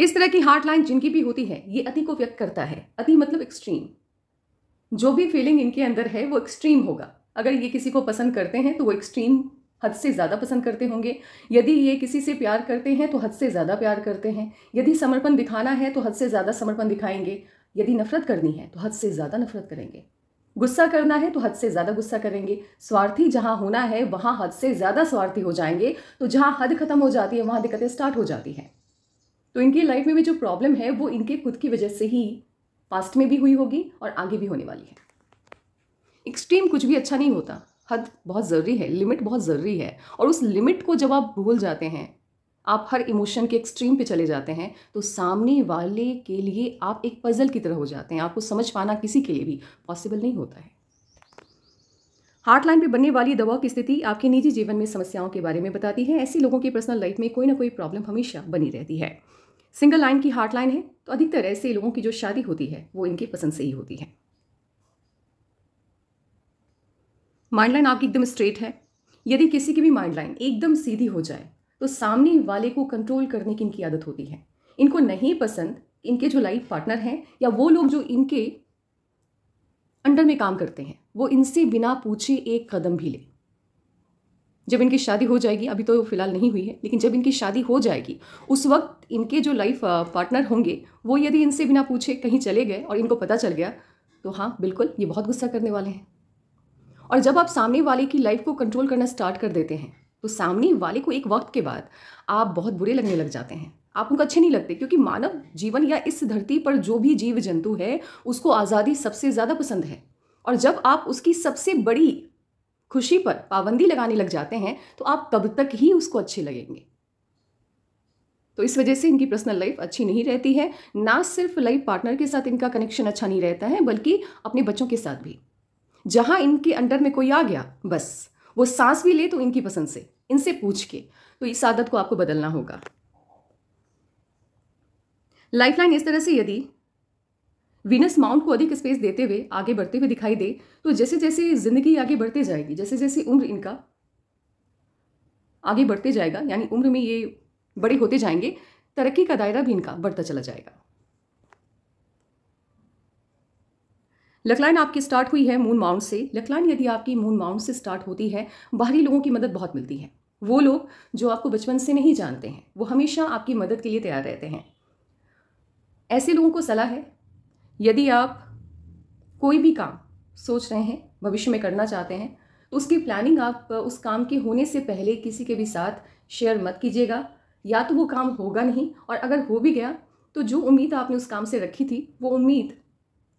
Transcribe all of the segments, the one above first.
इस तरह की हार्ट लाइन जिनकी भी होती है ये अति को व्यक्त करता है अति मतलब एक्सट्रीम जो भी फीलिंग इनके अंदर है वो एक्सट्रीम होगा अगर ये किसी को पसंद करते हैं तो वो एक्सट्रीम हद से ज़्यादा पसंद करते होंगे यदि ये किसी से प्यार करते हैं तो हद से ज़्यादा प्यार करते हैं यदि समर्पण दिखाना है तो हद से ज़्यादा समर्पण दिखाएंगे यदि नफरत करनी है तो हद से ज़्यादा नफरत करेंगे गुस्सा करना है तो हद से ज़्यादा गुस्सा करेंगे स्वार्थी जहाँ होना है वहाँ हद से ज़्यादा स्वार्थी हो जाएंगे तो जहाँ हद खत्म हो जाती है वहाँ दिक्कतें स्टार्ट हो जाती हैं तो इनकी लाइफ में भी जो प्रॉब्लम है वो इनके खुद की वजह से ही पास्ट में भी हुई होगी और आगे भी होने वाली है एक्सट्रीम कुछ भी अच्छा नहीं होता हद बहुत ज़रूरी है लिमिट बहुत ज़रूरी है और उस लिमिट को जब आप भूल जाते हैं आप हर इमोशन के एक्सट्रीम पे चले जाते हैं तो सामने वाले के लिए आप एक पज़ल की तरह हो जाते हैं आपको समझ पाना किसी के लिए भी पॉसिबल नहीं होता है हार्ट लाइन पर बनने वाली दवा की स्थिति आपके निजी जीवन में समस्याओं के बारे में बताती है ऐसे लोगों की पर्सनल लाइफ में कोई ना कोई प्रॉब्लम हमेशा बनी रहती है सिंगल लाइन की हार्ट लाइन है तो अधिकतर ऐसे लोगों की जो शादी होती है वो इनकी पसंद से ही होती है माइंड लाइन आपकी एकदम स्ट्रेट है यदि किसी की भी माइंड लाइन एकदम सीधी हो जाए तो सामने वाले को कंट्रोल करने की इनकी आदत होती है इनको नहीं पसंद इनके जो लाइफ पार्टनर हैं या वो लोग जो इनके अंडर में काम करते हैं वो इनसे बिना पूछे एक कदम भी लें जब इनकी शादी हो जाएगी अभी तो फिलहाल नहीं हुई है लेकिन जब इनकी शादी हो जाएगी उस वक्त इनके जो लाइफ पार्टनर होंगे वो यदि इनसे बिना पूछे कहीं चले गए और इनको पता चल गया तो हाँ बिल्कुल ये बहुत गुस्सा करने वाले हैं और जब आप सामने वाले की लाइफ को कंट्रोल करना स्टार्ट कर देते हैं तो सामने वाले को एक वक्त के बाद आप बहुत बुरे लगने लग जाते हैं आप उनको अच्छे नहीं लगते क्योंकि मानव जीवन या इस धरती पर जो भी जीव जंतु है उसको आज़ादी सबसे ज़्यादा पसंद है और जब आप उसकी सबसे बड़ी खुशी पर पाबंदी लगाने लग जाते हैं तो आप कब तक ही उसको अच्छे लगेंगे तो इस वजह से इनकी पर्सनल लाइफ अच्छी नहीं रहती है ना सिर्फ लाइफ पार्टनर के साथ इनका कनेक्शन अच्छा नहीं रहता है बल्कि अपने बच्चों के साथ भी जहां इनके अंडर में कोई आ गया बस वो सांस भी ले तो इनकी पसंद से इनसे पूछ के तो इस आदत को आपको बदलना होगा लाइफलाइन इस तरह से यदि वीनस माउंट को अधिक स्पेस देते हुए आगे बढ़ते हुए दिखाई दे तो जैसे जैसे ज़िंदगी आगे बढ़ते जाएगी जैसे जैसे उम्र इनका आगे बढ़ते जाएगा यानी उम्र में ये बड़े होते जाएंगे तरक्की का दायरा भी इनका बढ़ता चला जाएगा लकलाइन आपकी स्टार्ट हुई है मून माउंट से लकलाइन यदि आपकी मून माउंट से स्टार्ट होती है बाहरी लोगों की मदद बहुत मिलती है वो लोग जो आपको बचपन से नहीं जानते हैं वो हमेशा आपकी मदद के लिए तैयार रहते हैं ऐसे लोगों को सलाह है यदि आप कोई भी काम सोच रहे हैं भविष्य में करना चाहते हैं तो उसकी प्लानिंग आप उस काम के होने से पहले किसी के भी साथ शेयर मत कीजिएगा या तो वो काम होगा नहीं और अगर हो भी गया तो जो उम्मीद आपने उस काम से रखी थी वो उम्मीद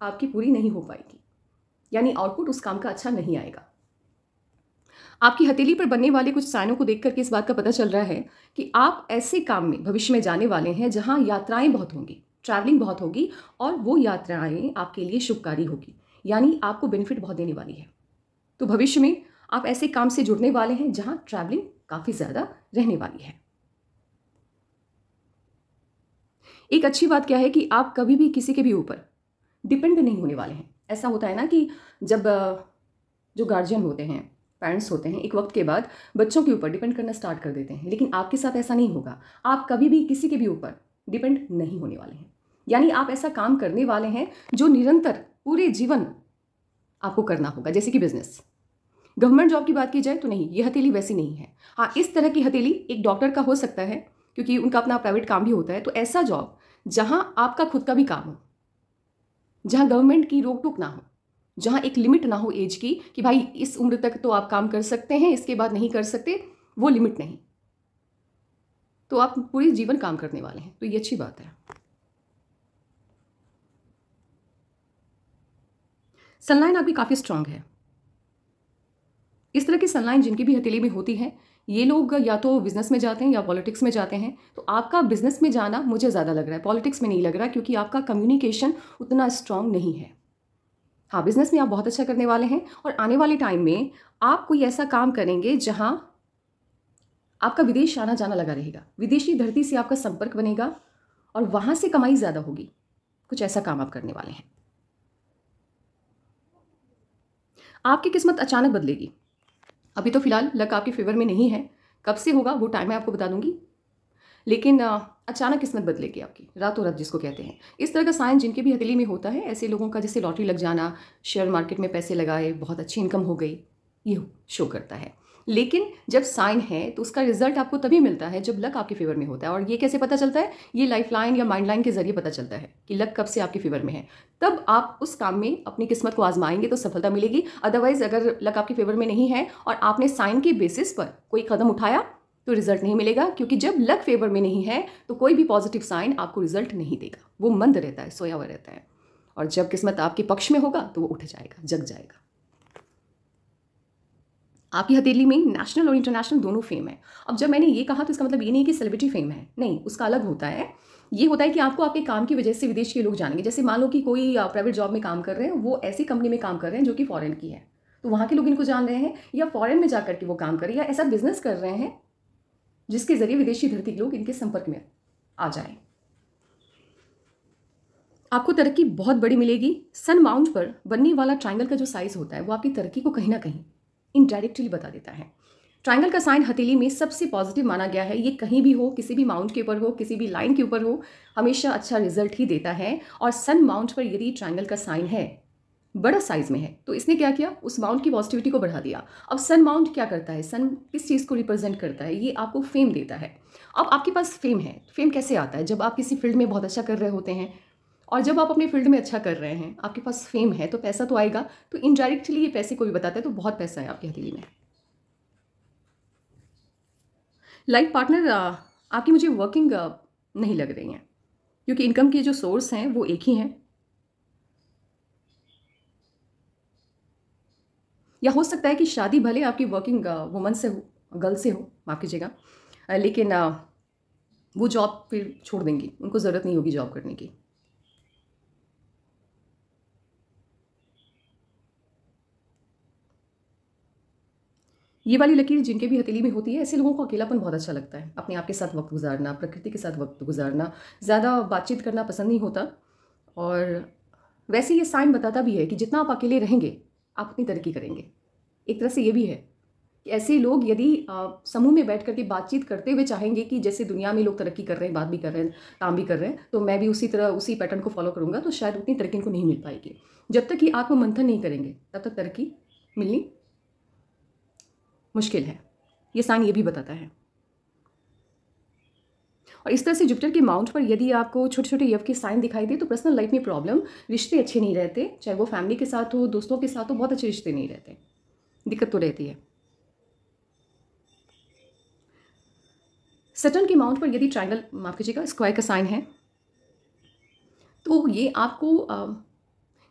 आपकी पूरी नहीं हो पाएगी यानी आउटपुट उस काम का अच्छा नहीं आएगा आपकी हथेली पर बनने वाले कुछ साइनों को देख करके इस बात का पता चल रहा है कि आप ऐसे काम में भविष्य में जाने वाले हैं जहाँ यात्राएं बहुत होंगी ट्रैवलिंग बहुत होगी और वो यात्राएं आपके लिए शुभकारी होगी यानी आपको बेनिफिट बहुत देने वाली है तो भविष्य में आप ऐसे काम से जुड़ने वाले हैं जहाँ ट्रैवलिंग काफ़ी ज़्यादा रहने वाली है एक अच्छी बात क्या है कि आप कभी भी किसी के भी ऊपर डिपेंड नहीं होने वाले हैं ऐसा होता है ना कि जब जो गार्जियन होते हैं पेरेंट्स होते हैं एक वक्त के बाद बच्चों के ऊपर डिपेंड करना स्टार्ट कर देते हैं लेकिन आपके साथ ऐसा नहीं होगा आप कभी भी किसी के भी ऊपर डिपेंड नहीं होने वाले हैं यानी आप ऐसा काम करने वाले हैं जो निरंतर पूरे जीवन आपको करना होगा जैसे कि बिजनेस गवर्नमेंट जॉब की बात की जाए तो नहीं ये हथेली वैसी नहीं है हाँ इस तरह की हथेली एक डॉक्टर का हो सकता है क्योंकि उनका अपना प्राइवेट काम भी होता है तो ऐसा जॉब जहाँ आपका खुद का भी काम हो जहाँ गवर्नमेंट की रोक टोक ना हो जहाँ एक लिमिट ना हो एज की कि भाई इस उम्र तक तो आप काम कर सकते हैं इसके बाद नहीं कर सकते वो लिमिट नहीं तो आप पूरे जीवन काम करने वाले हैं तो ये अच्छी बात है सनलाइन आपकी काफ़ी स्ट्रांग है इस तरह की सनलाइन जिनकी भी हथेली में होती है ये लोग या तो बिजनेस में जाते हैं या पॉलिटिक्स में जाते हैं तो आपका बिजनेस में जाना मुझे ज़्यादा लग रहा है पॉलिटिक्स में नहीं लग रहा क्योंकि आपका कम्युनिकेशन उतना स्ट्रांग नहीं है हाँ बिजनेस में आप बहुत अच्छा करने वाले हैं और आने वाले टाइम में आप कोई ऐसा काम करेंगे जहाँ आपका विदेश आना जाना लगा रहेगा विदेशी धरती से आपका संपर्क बनेगा और वहाँ से कमाई ज़्यादा होगी कुछ ऐसा काम आप करने वाले हैं आपकी किस्मत अचानक बदलेगी अभी तो फिलहाल लक आपके फेवर में नहीं है कब से होगा वो टाइम मैं आपको बता दूंगी लेकिन अचानक किस्मत बदलेगी आपकी रातों रात जिसको कहते हैं इस तरह का साइन जिनके भी हथेली में होता है ऐसे लोगों का जैसे लॉटरी लग जाना शेयर मार्केट में पैसे लगाए बहुत अच्छी इनकम हो गई ये शो करता है लेकिन जब साइन है तो उसका रिजल्ट आपको तभी मिलता है जब लक आपके फेवर में होता है और ये कैसे पता चलता है ये लाइफ लाइन या माइंड लाइन के जरिए पता चलता है कि लक कब से आपके फेवर में है तब आप उस काम में अपनी किस्मत को आजमाएंगे तो सफलता मिलेगी अदरवाइज अगर लक आपके फेवर में नहीं है और आपने साइन के बेसिस पर कोई कदम उठाया तो रिजल्ट नहीं मिलेगा क्योंकि जब लक फेवर में नहीं है तो कोई भी पॉजिटिव साइन आपको रिजल्ट नहीं देगा वो मंद रहता है सोया हुआ रहता है और जब किस्मत आपके पक्ष में होगा तो वो उठ जाएगा जग जाएगा आपकी हथेली में नेशनल और इंटरनेशनल दोनों फेम है अब जब मैंने ये कहा तो इसका मतलब ये नहीं कि सेलिब्रिटी फेम है नहीं उसका अलग होता है ये होता है कि आपको आपके काम की वजह से विदेश के लोग जानेंगे जैसे मान लो कि कोई प्राइवेट जॉब में काम कर रहे हैं वो ऐसी कंपनी में काम कर रहे हैं जो कि फॉरेन की है तो वहाँ के लोग इनको जान रहे हैं या फॉरेन में जा करके वो काम कर रहे हैं या ऐसा बिजनेस कर रहे हैं जिसके ज़रिए विदेशी धरती के लोग इनके संपर्क में आ जाए आपको तरक्की बहुत बड़ी मिलेगी सन माउंट पर बनने वाला ट्रायंगल का जो साइज़ होता है वो आपकी तरक्की को कहीं ना कहीं इनडायरेक्टली बता देता है ट्राइंगल का साइन हथेली में सबसे पॉजिटिव माना गया है ये कहीं भी हो किसी भी माउंट के ऊपर हो किसी भी लाइन के ऊपर हो हमेशा अच्छा रिजल्ट ही देता है और सन माउंट पर यदि ट्राइंगल का साइन है बड़ा साइज में है तो इसने क्या किया उस माउंट की पॉजिटिविटी को बढ़ा दिया अब सन माउंट क्या करता है सन किस चीज़ को रिप्रेजेंट करता है ये आपको फेम देता है अब आपके पास फेम है फेम कैसे आता है जब आप किसी फील्ड में बहुत अच्छा कर रहे होते हैं और जब आप अपने फील्ड में अच्छा कर रहे हैं आपके पास फेम है तो पैसा तो आएगा तो इनडायरेक्टली ये पैसे को भी बताता है तो बहुत पैसा है आपकी हथेली में लाइफ पार्टनर आपकी मुझे वर्किंग नहीं लग रही हैं क्योंकि इनकम के जो सोर्स हैं वो एक ही हैं या हो सकता है कि शादी भले आपकी वर्किंग वुमन से हो गर्ल से हो माफ़ कीजिएगा लेकिन वो जॉब फिर छोड़ देंगी उनको ज़रूरत नहीं होगी जॉब करने की ये वाली लकीर जिनके भी हथेली में होती है ऐसे लोगों को अकेलापन बहुत अच्छा लगता है अपने आप के साथ वक्त गुजारना प्रकृति के साथ वक्त गुजारना ज़्यादा बातचीत करना पसंद नहीं होता और वैसे ये साइन बताता भी है कि जितना आप अकेले रहेंगे आप उतनी तरक्की करेंगे एक तरह से ये भी है कि ऐसे लोग यदि समूह में बैठ करके बातचीत करते हुए चाहेंगे कि जैसे दुनिया में लोग तरक्की कर रहे हैं बात भी कर रहे हैं काम भी कर रहे हैं तो मैं भी उसी तरह उसी पैटर्न को फॉलो करूँगा तो शायद उतनी तरक्की को नहीं मिल पाएगी जब तक ये आत्ममंथन नहीं करेंगे तब तक तरक्की मिलनी मुश्किल है ये साइन ये भी बताता है और इस तरह से जुपिटर के माउंट पर यदि आपको छोटे छोटे यव के साइन दिखाई दे तो पर्सनल लाइफ में प्रॉब्लम रिश्ते अच्छे नहीं रहते चाहे वो फैमिली के साथ हो दोस्तों के साथ हो बहुत अच्छे रिश्ते नहीं रहते दिक्कत तो रहती है सटन के माउंट पर यदि ट्राइंगल माफ कीजिएगा स्क्वायर का साइन है तो ये आपको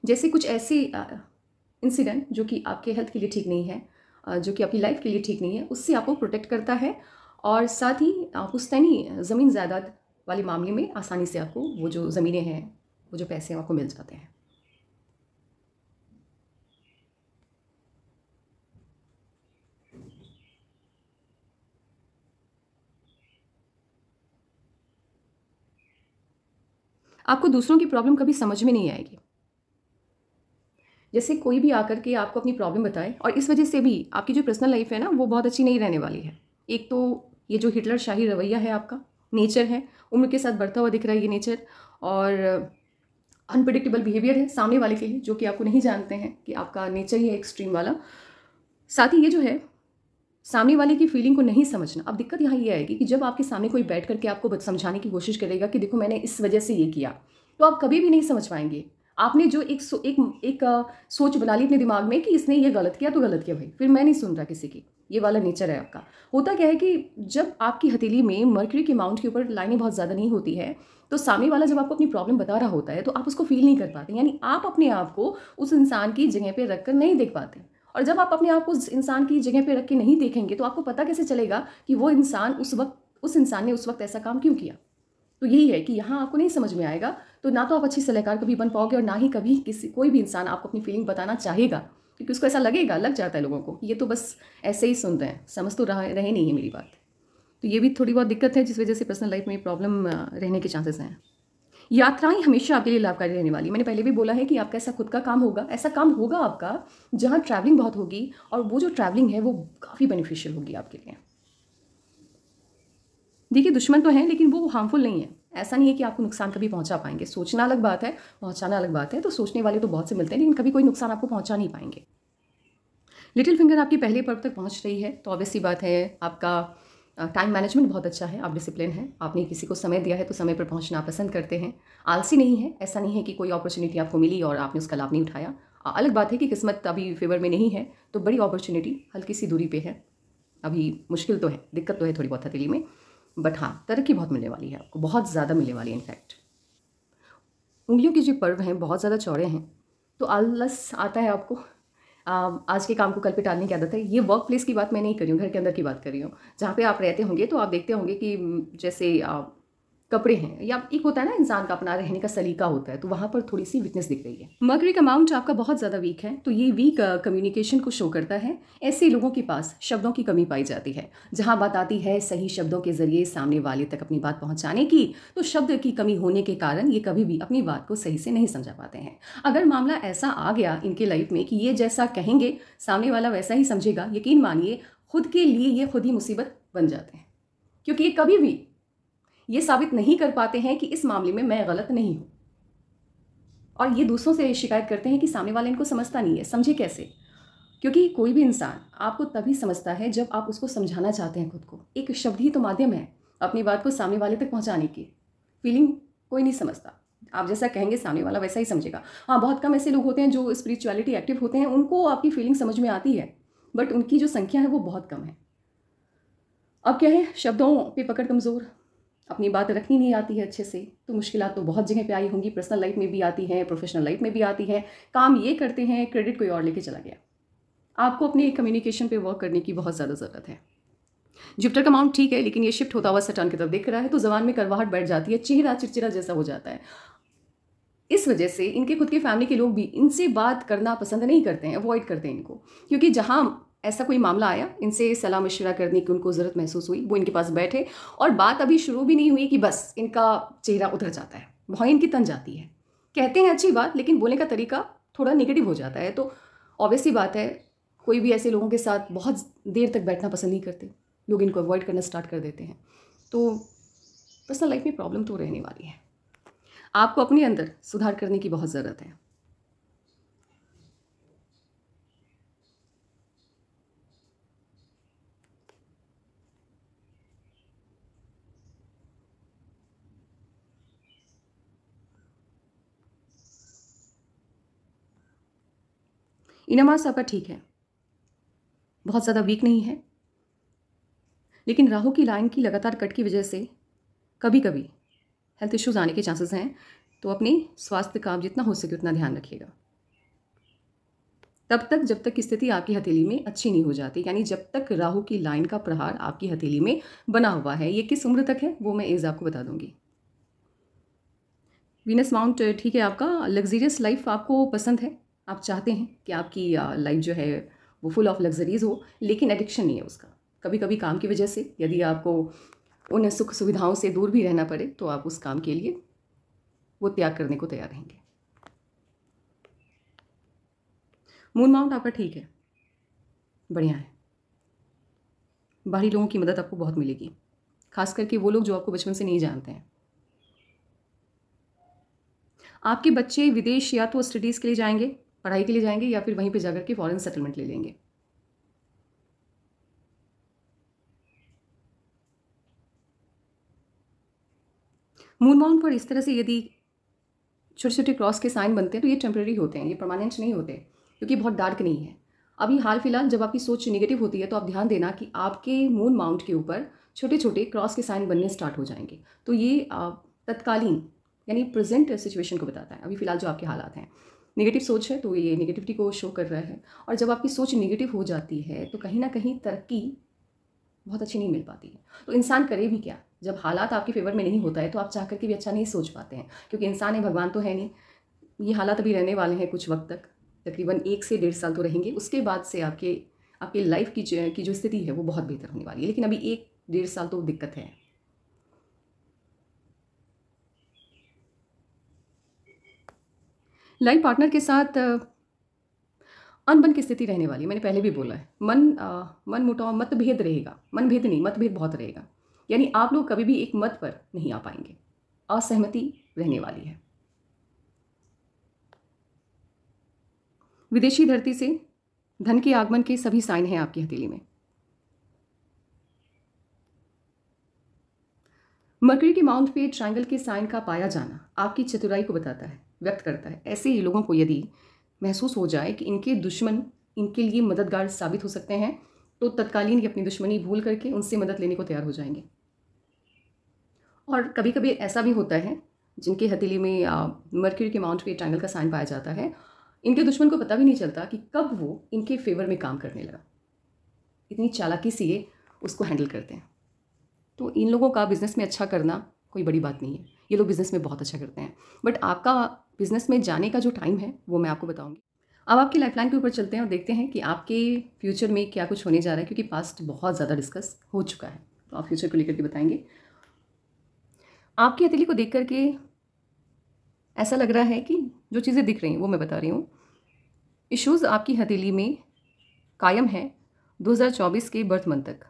जैसे कुछ ऐसे इंसिडेंट जो कि आपके हेल्थ के लिए ठीक नहीं है जो कि आपकी लाइफ के लिए ठीक नहीं है उससे आपको प्रोटेक्ट करता है और साथ ही पुस्तैनी ज़मीन जायदाद वाले मामले में आसानी से आपको वो जो ज़मीनें हैं वो जो पैसे हैं आपको मिल जाते हैं आपको दूसरों की प्रॉब्लम कभी समझ में नहीं आएगी जैसे कोई भी आकर के आपको अपनी प्रॉब्लम बताए और इस वजह से भी आपकी जो पर्सनल लाइफ है ना वो बहुत अच्छी नहीं रहने वाली है एक तो ये जो हिटलर शाही रवैया है आपका नेचर है उम्र के साथ बढ़ता हुआ दिख रहा है ये नेचर और अनप्रडिक्टेबल बिहेवियर है सामने वाले के लिए जो कि आपको नहीं जानते हैं कि आपका नेचर ही है एक्सट्रीम वाला साथ ही ये जो है सामने वाले की फीलिंग को नहीं समझना अब दिक्कत यहाँ ये यह आएगी कि जब आपके सामने कोई बैठ करके आपको समझाने की कोशिश करेगा कि देखो मैंने इस वजह से ये किया तो आप कभी भी नहीं समझ पाएंगे आपने जो एक सो, एक एक आ, सोच बना ली अपने दिमाग में कि इसने ये गलत किया तो गलत किया भाई फिर मैं नहीं सुन रहा किसी की ये वाला नेचर है आपका होता क्या है कि जब आपकी हथेली में मर्करी के माउंट के ऊपर लाइनें बहुत ज़्यादा नहीं होती है तो सामने वाला जब आपको अपनी प्रॉब्लम बता रहा होता है तो आप उसको फील नहीं कर पाते यानी आप अपने आप को उस इंसान की जगह पर रख कर नहीं देख पाते और जब आप अपने आप को उस इंसान की जगह पर रख के नहीं देखेंगे तो आपको पता कैसे चलेगा कि वो इंसान उस वक्त उस इंसान ने उस वक्त ऐसा काम क्यों किया तो यही है कि यहाँ आपको नहीं समझ में आएगा तो ना तो आप अच्छी सलाहकार कभी बन पाओगे और ना ही कभी किसी कोई भी इंसान आपको अपनी फीलिंग बताना चाहेगा क्योंकि उसको ऐसा लगेगा लग जाता है लोगों को ये तो बस ऐसे ही सुन रहे हैं समझ तो रहा रहे नहीं है मेरी बात तो ये भी थोड़ी बहुत दिक्कत है जिस वजह से पर्सनल लाइफ में प्रॉब्लम रहने के चांसेस हैं यात्राएं हमेशा आपके लिए लाभकारी रहने वाली मैंने पहले भी बोला है कि आपका ऐसा खुद का काम होगा ऐसा काम होगा आपका जहाँ ट्रैवलिंग बहुत होगी और वो जो ट्रैवलिंग है वो काफ़ी बेनिफिशियल होगी आपके लिए देखिए दुश्मन तो हैं लेकिन वो हार्मफुल नहीं है ऐसा नहीं है कि आपको नुकसान कभी पहुंचा पाएंगे सोचना अलग बात है पहुंचाना अलग बात है तो सोचने वाले तो बहुत से मिलते हैं लेकिन कभी कोई नुकसान आपको पहुंचा नहीं पाएंगे लिटिल फिंगर आपकी पहले पर्व तक पहुंच रही है तो ऑब्वियसली बात है आपका टाइम मैनेजमेंट बहुत अच्छा है आप डिसिप्लिन है आपने किसी को समय दिया है तो समय पर पहुँचना पसंद करते हैं आलसी नहीं है ऐसा नहीं है कि कोई अपॉर्चुनिटी आपको मिली और आपने उसका लाभ नहीं उठाया अलग बात है कि किस्मत अभी फेवर में नहीं है तो बड़ी अपॉर्चुनिटी हल्की सी दूरी पर है अभी मुश्किल तो है दिक्कत तो है थोड़ी बहुत हथेली में बट हाँ तरक्की बहुत मिलने वाली है आपको बहुत ज़्यादा मिलने वाली है इनफैक्ट उंगलियों के जो पर्व हैं बहुत ज़्यादा चौड़े हैं तो आलस आता है आपको आज के काम को कल पे टालने की आदत है ये वर्क प्लेस की बात मैं नहीं करी हूँ घर के अंदर की बात कर रही हूँ जहाँ पे आप रहते होंगे तो आप देखते होंगे कि जैसे कपड़े हैं या एक होता है ना इंसान का अपना रहने का सलीका होता है तो वहाँ पर थोड़ी सी वीकनेस दिख रही है मकरी का माउंट आपका बहुत ज़्यादा वीक है तो ये वीक कम्युनिकेशन uh, को शो करता है ऐसे लोगों के पास शब्दों की कमी पाई जाती है जहाँ बात आती है सही शब्दों के जरिए सामने वाले तक अपनी बात पहुँचाने की तो शब्द की कमी होने के कारण ये कभी भी अपनी बात को सही से नहीं समझा पाते हैं अगर मामला ऐसा आ गया इनके लाइफ में कि ये जैसा कहेंगे सामने वाला वैसा ही समझेगा यकीन मानिए खुद के लिए ये खुद ही मुसीबत बन जाते हैं क्योंकि ये कभी भी ये साबित नहीं कर पाते हैं कि इस मामले में मैं गलत नहीं हूं और ये दूसरों से शिकायत करते हैं कि सामने वाले इनको समझता नहीं है समझे कैसे क्योंकि कोई भी इंसान आपको तभी समझता है जब आप उसको समझाना चाहते हैं खुद को एक शब्द ही तो माध्यम है अपनी बात को सामने वाले तक पहुँचाने की फीलिंग कोई नहीं समझता आप जैसा कहेंगे सामने वाला वैसा ही समझेगा हाँ बहुत कम ऐसे लोग होते हैं जो स्पिरिचुअलिटी एक्टिव होते हैं उनको आपकी फीलिंग समझ में आती है बट उनकी जो संख्या है वो बहुत कम है अब क्या है शब्दों पे पकड़ कमज़ोर अपनी बात रखनी नहीं आती है अच्छे से तो मुश्किल तो बहुत जगह पे आई होंगी पर्सनल लाइफ में भी आती हैं प्रोफेशनल लाइफ में भी आती हैं काम ये करते हैं क्रेडिट कोई और लेके चला गया आपको अपने कम्युनिकेशन पे वर्क करने की बहुत ज़्यादा ज़रूरत है जुपिटर का माउंट ठीक है लेकिन ये शिफ्ट होता हुआ सटान की तरफ देख रहा है तो जबान में करवाहट बैठ जाती है चेहरा चिड़चिड़ा जैसा हो जाता है इस वजह से इनके खुद के फैमिली के लोग भी इनसे बात करना पसंद नहीं करते हैं अवॉइड करते हैं इनको क्योंकि जहाँ ऐसा कोई मामला आया इनसे सलाह मशवरा करने की उनको ज़रूरत महसूस हुई वो इनके पास बैठे और बात अभी शुरू भी नहीं हुई कि बस इनका चेहरा उधर जाता है भौं इनकी तन जाती है कहते हैं अच्छी बात लेकिन बोलने का तरीका थोड़ा निगेटिव हो जाता है तो ऑब्वियसली बात है कोई भी ऐसे लोगों के साथ बहुत देर तक बैठना पसंद नहीं करते लोग इनको अवॉइड करना स्टार्ट कर देते हैं तो पर्सनल लाइफ में प्रॉब्लम तो रहने वाली है आपको अपने अंदर सुधार करने की बहुत ज़रूरत है इनमास आपका ठीक है बहुत ज़्यादा वीक नहीं है लेकिन राहु की लाइन की लगातार कट की वजह से कभी कभी हेल्थ इश्यूज आने के चांसेस हैं तो अपने स्वास्थ्य का आप जितना हो सके उतना ध्यान रखिएगा तब तक जब तक स्थिति आपकी हथेली में अच्छी नहीं हो जाती यानी जब तक राहु की लाइन का प्रहार आपकी हथेली में बना हुआ है ये किस उम्र तक है वो मैं एज आपको बता दूंगी वीनस माउंट ठीक है आपका लग्जीरियस लाइफ आपको पसंद है आप चाहते हैं कि आपकी लाइफ जो है वो फुल ऑफ लग्जरीज़ हो लेकिन एडिक्शन नहीं है उसका कभी कभी काम की वजह से यदि आपको उन सुख सुविधाओं से दूर भी रहना पड़े तो आप उस काम के लिए वो त्याग करने को तैयार रहेंगे मून माउंट आपका ठीक है बढ़िया है बाहरी लोगों की मदद आपको बहुत मिलेगी खास करके वो लोग जो आपको बचपन से नहीं जानते हैं आपके बच्चे विदेश या तो स्टडीज़ के लिए जाएंगे पढ़ाई के लिए जाएंगे या फिर वहीं पे जाकर के फ़ॉरन सेटलमेंट ले लेंगे मून माउंट पर इस तरह से यदि छोटे छोटे क्रॉस के साइन बनते हैं तो ये टेम्प्रेरी होते हैं ये परमानेंट नहीं होते क्योंकि बहुत डार्क नहीं है अभी हाल फिलहाल जब आपकी सोच निगेटिव होती है तो आप ध्यान देना कि आपके मून माउंट के ऊपर छोटे छोटे क्रॉस के साइन बनने स्टार्ट हो जाएंगे तो ये तत्कालीन यानी प्रेजेंट सिचुएशन को बताता है अभी फिलहाल जो आपके हालात हैं नेगेटिव सोच है तो ये नेगेटिविटी को शो कर रहा है और जब आपकी सोच नेगेटिव हो जाती है तो कहीं ना कहीं तरक्की बहुत अच्छी नहीं मिल पाती है तो इंसान करे भी क्या जब हालात आपके फेवर में नहीं होता है तो आप चाह करके भी अच्छा नहीं सोच पाते हैं क्योंकि इंसान है भगवान तो है नहीं ये हालात अभी रहने वाले हैं कुछ वक्त तक तकरीबन एक से डेढ़ साल तो रहेंगे उसके बाद से आपके आपके लाइफ की जो की जो स्थिति है वो बहुत बेहतर होने वाली है लेकिन अभी एक डेढ़ साल तो दिक्कत है लाइफ पार्टनर के साथ अनबन की स्थिति रहने वाली मैंने पहले भी बोला है मन आ, मन मुटाव मतभेद रहेगा मनभेद नहीं मतभेद बहुत रहेगा यानी आप लोग कभी भी एक मत पर नहीं आ पाएंगे असहमति रहने वाली है विदेशी धरती से धन के आगमन के सभी साइन हैं आपकी हथेली में मकड़ी के माउंट पे ट्रायंगल के साइन का पाया जाना आपकी चतुराई को बताता है व्यक्त करता है ऐसे ही लोगों को यदि महसूस हो जाए कि इनके दुश्मन इनके लिए मददगार साबित हो सकते हैं तो तत्कालीन ये अपनी दुश्मनी भूल करके उनसे मदद लेने को तैयार हो जाएंगे और कभी कभी ऐसा भी होता है जिनके हथेली में मर्क्यू के माउंट पे एक ट्रायंगल का साइन पाया जाता है इनके दुश्मन को पता भी नहीं चलता कि कब वो इनके फेवर में काम करने लगा इतनी चालाकी से ये उसको हैंडल करते हैं तो इन लोगों का बिज़नेस में अच्छा करना कोई बड़ी बात नहीं है ये लोग बिज़नेस में बहुत अच्छा करते हैं बट आपका बिज़नेस में जाने का जो टाइम है वो मैं आपको बताऊँगी अब आपकी लाइफलाइन के ऊपर चलते हैं और देखते हैं कि आपके फ्यूचर में क्या कुछ होने जा रहा है क्योंकि पास्ट बहुत ज़्यादा डिस्कस हो चुका है तो आप फ्यूचर को लेकर के बताएंगे आपकी हथेली को देख करके ऐसा लग रहा है कि जो चीज़ें दिख रही हैं वो मैं बता रही हूँ इश्यूज़ आपकी हथेली में कायम है 2024 के बर्थ मंथ तक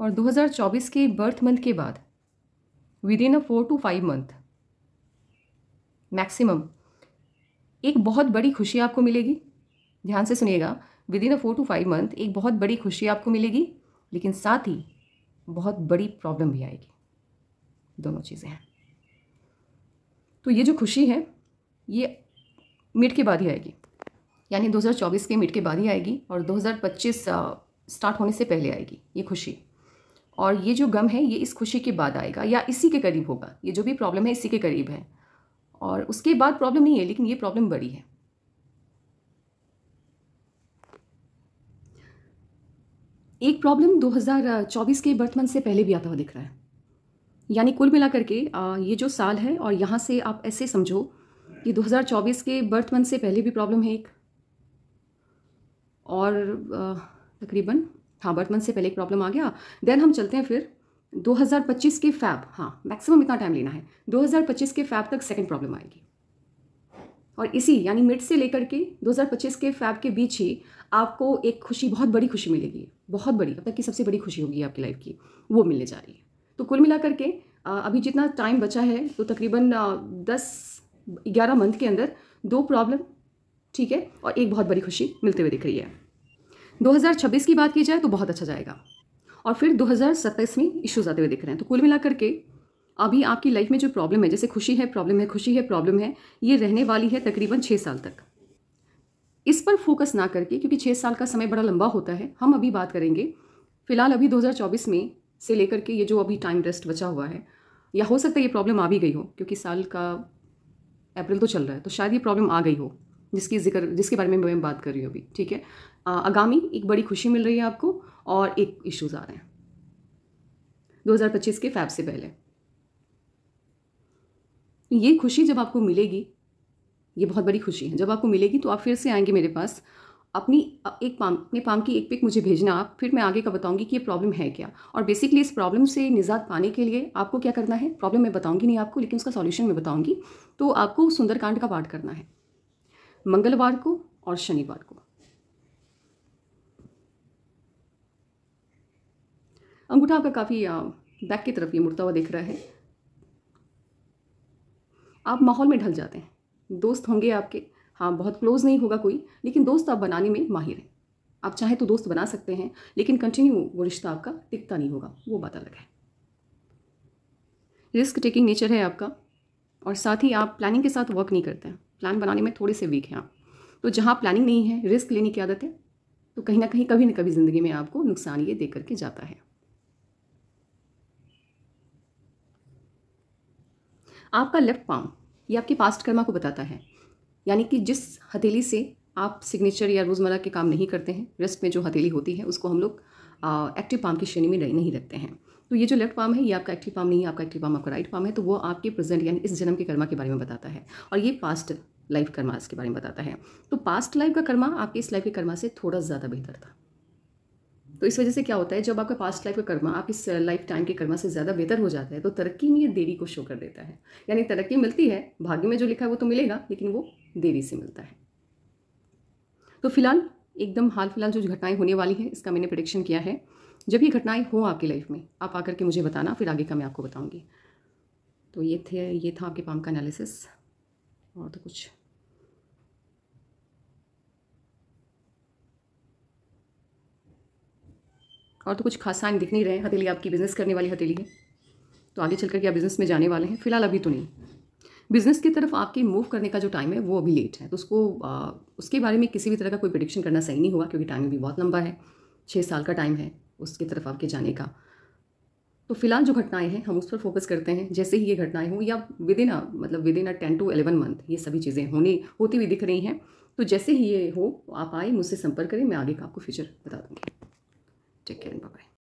और 2024 के बर्थ मंथ के बाद within a four to five month maximum एक बहुत बड़ी खुशी आपको मिलेगी ध्यान से सुनिएगा within a four to five month एक बहुत बड़ी खुशी आपको मिलेगी लेकिन साथ ही बहुत बड़ी प्रॉब्लम भी आएगी दोनों चीज़ें हैं तो ये जो खुशी है ये मिड के बाद ही आएगी यानी 2024 के मिड के बाद ही आएगी और 2025 स्टार्ट होने से पहले आएगी ये खुशी और ये जो गम है ये इस खुशी के बाद आएगा या इसी के करीब होगा ये जो भी प्रॉब्लम है इसी के करीब है और उसके बाद प्रॉब्लम नहीं है लेकिन ये प्रॉब्लम बड़ी है एक प्रॉब्लम 2024 के मंथ से पहले भी आता हुआ दिख रहा है यानी कुल मिलाकर के ये जो साल है और यहाँ से आप ऐसे समझो कि 2024 के बर्थ मंथ से पहले भी प्रॉब्लम है एक और तकरीबन हाँ बर्थ मंथ से पहले एक प्रॉब्लम आ गया देन हम चलते हैं फिर 2025 के फैब हाँ मैक्सिमम इतना टाइम लेना है 2025 के फैब तक सेकंड प्रॉब्लम आएगी और इसी यानी मिड से लेकर के 2025 के फैब के बीच ही आपको एक खुशी बहुत बड़ी खुशी मिलेगी बहुत बड़ी अब तक की सबसे बड़ी खुशी होगी आपकी लाइफ की वो मिलने जा रही है तो कुल मिला करके अभी जितना टाइम बचा है तो तकरीबन दस ग्यारह मंथ के अंदर दो प्रॉब्लम ठीक है और एक बहुत बड़ी खुशी मिलते हुए दिख रही है 2026 की बात की जाए तो बहुत अच्छा जाएगा और फिर दो में इश्यूज आते हुए दिख रहे हैं तो कुल मिलाकर के अभी आपकी लाइफ में जो प्रॉब्लम है जैसे खुशी है प्रॉब्लम है खुशी है प्रॉब्लम है ये रहने वाली है तकरीबन छः साल तक इस पर फोकस ना करके क्योंकि छः साल का समय बड़ा लंबा होता है हम अभी बात करेंगे फ़िलहाल अभी 2024 में से लेकर के ये जो अभी टाइम रेस्ट बचा हुआ है या हो सकता है ये प्रॉब्लम आ भी गई हो क्योंकि साल का अप्रैल तो चल रहा है तो शायद ये प्रॉब्लम आ गई हो जिसकी जिक्र जिसके बारे में मैं बात कर रही हूँ अभी ठीक है आगामी एक बड़ी खुशी मिल रही है आपको और एक इश्यूज आ रहे हैं 2025 के फैब से पहले ये खुशी जब आपको मिलेगी ये बहुत बड़ी खुशी है जब आपको मिलेगी तो आप फिर से आएंगे मेरे पास अपनी एक पाम अपने पाम की एक पिक मुझे भेजना आप फिर मैं आगे का बताऊंगी कि ये प्रॉब्लम है क्या और बेसिकली इस प्रॉब्लम से निजात पाने के लिए आपको क्या करना है प्रॉब्लम मैं बताऊंगी नहीं आपको लेकिन उसका सॉल्यूशन मैं बताऊंगी तो आपको सुंदरकांड का पाठ करना है मंगलवार को और शनिवार को अंगूठा आपका काफ़ी बैक की तरफ ये मुड़ता हुआ दिख रहा है आप माहौल में ढल जाते हैं दोस्त होंगे आपके हाँ बहुत क्लोज नहीं होगा कोई लेकिन दोस्त आप बनाने में माहिर हैं आप चाहे तो दोस्त बना सकते हैं लेकिन कंटिन्यू वो रिश्ता आपका टिकता नहीं होगा वो बात अलग है रिस्क टेकिंग नेचर है आपका और साथ ही आप प्लानिंग के साथ वर्क नहीं करते हैं प्लान बनाने में थोड़े से वीक हैं आप तो जहाँ प्लानिंग नहीं है रिस्क लेने की आदत है तो कहीं ना कहीं कभी ना कभी ज़िंदगी में आपको नुकसान ये दे करके जाता है आपका लेफ्ट पाम ये आपके पास्ट कर्मा को बताता है यानी कि जिस हथेली से आप सिग्नेचर या रोज़मर्रा के काम नहीं करते हैं रिस्क में जो हथेली होती है उसको हम लोग एक्टिव पाम की श्रेणी में नहीं रखते हैं तो ये जो लेफ्ट पाम है ये आपका एक्टिव पाम नहीं है आपका एक्टिव पाम आपका राइट पाम है तो वो आपके प्रेजेंट यानी इस जन्म के कर्मा के बारे में बताता है और ये पास्ट लाइफ कर्मा इसके बारे में बताता है तो पास्ट लाइफ का कर्मा आपके इस लाइफ के कर्मा से थोड़ा ज़्यादा बेहतर था तो इस वजह से क्या होता है जब आपका पास्ट लाइफ का कर्मा आप इस लाइफ टाइम के कर्मा से ज़्यादा बेहतर हो जाता है तो तरक्की में ये देरी को शो कर देता है यानी तरक्की मिलती है भाग्य में जो लिखा है वो तो मिलेगा लेकिन वो देरी से मिलता है तो फिलहाल एकदम हाल फिलहाल जो घटनाएं होने वाली हैं इसका मैंने प्रडिक्शन किया है जब ये घटनाएं हो आपकी लाइफ में आप आकर के मुझे बताना फिर आगे का मैं आपको बताऊंगी तो ये थे ये था आपके पाम का एनालिसिस और तो कुछ और तो कुछ खास साइन दिख नहीं रहे हैं हथेली आपकी बिज़नेस करने वाली हथेली है तो आगे चल करके आप बिज़नेस में जाने वाले हैं फिलहाल अभी तो नहीं बिज़नेस की तरफ आपके मूव करने का जो टाइम है वो अभी लेट है तो उसको आ, उसके बारे में किसी भी तरह का कोई प्रडिक्शन करना सही नहीं होगा क्योंकि टाइम भी बहुत लंबा है छः साल का टाइम है उसकी तरफ आपके जाने का तो फिलहाल जो घटनाएं हैं हम उस पर फोकस करते हैं जैसे ही ये घटनाएं हों या विद इन मतलब within a ten to eleven month ये सभी चीज़ें होने होती हुई दिख रही हैं तो जैसे ही ये हो आप आए मुझसे संपर्क करें मैं आगे का आपको फ्यूचर बता दूँगी टेक केयर बाय